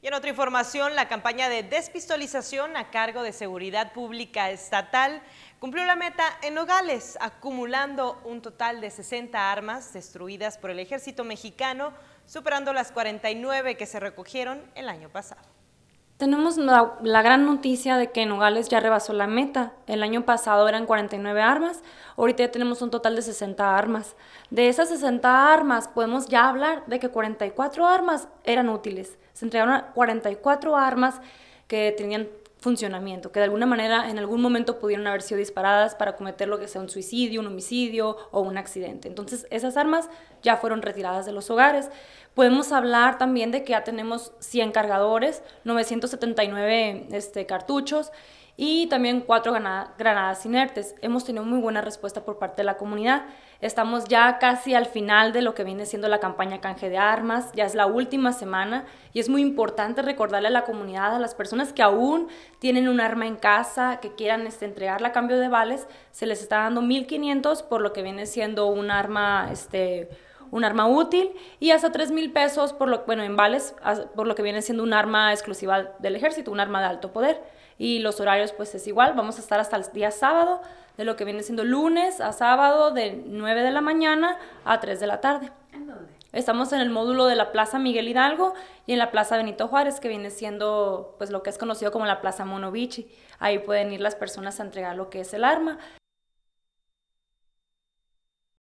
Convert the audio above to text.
Y en otra información, la campaña de despistolización a cargo de Seguridad Pública Estatal cumplió la meta en Nogales, acumulando un total de 60 armas destruidas por el ejército mexicano, superando las 49 que se recogieron el año pasado. Tenemos la, gran noticia de que Nogales ya rebasó la meta. El año pasado eran 49 armas, ahorita ya tenemos un total de 60 armas. De esas 60 armas podemos ya hablar de que 44 armas eran útiles. Se entregaron 44 armas que tenían funcionamiento, que de alguna manera en algún momento pudieron haber sido disparadas para cometer lo que sea un suicidio, un homicidio o un accidente. Entonces, esas armas ya fueron retiradas de los hogares. Podemos hablar también de que ya tenemos 100 cargadores, 979 este, cartuchos y también cuatro granadas inertes. Hemos tenido muy buena respuesta por parte de la comunidad. Estamos ya casi al final de lo que viene siendo la campaña canje de armas, ya es la última semana y es muy importante recordarle a la comunidad, a las personas que aún tienen un arma en casa, que quieran este, entregarla a cambio de vales, se les está dando 1.500 por lo que viene siendo un arma... Este, un arma útil y hasta 3 mil pesos, por lo, bueno, en vales, por lo que viene siendo un arma exclusiva del ejército, un arma de alto poder. Y los horarios pues es igual, vamos a estar hasta el día sábado, de lo que viene siendo lunes a sábado, de 9 de la mañana a 3 de la tarde. ¿En dónde? Estamos en el módulo de la Plaza Miguel Hidalgo y en la Plaza Benito Juárez, que viene siendo pues lo que es conocido como la Plaza monovici Ahí pueden ir las personas a entregar lo que es el arma.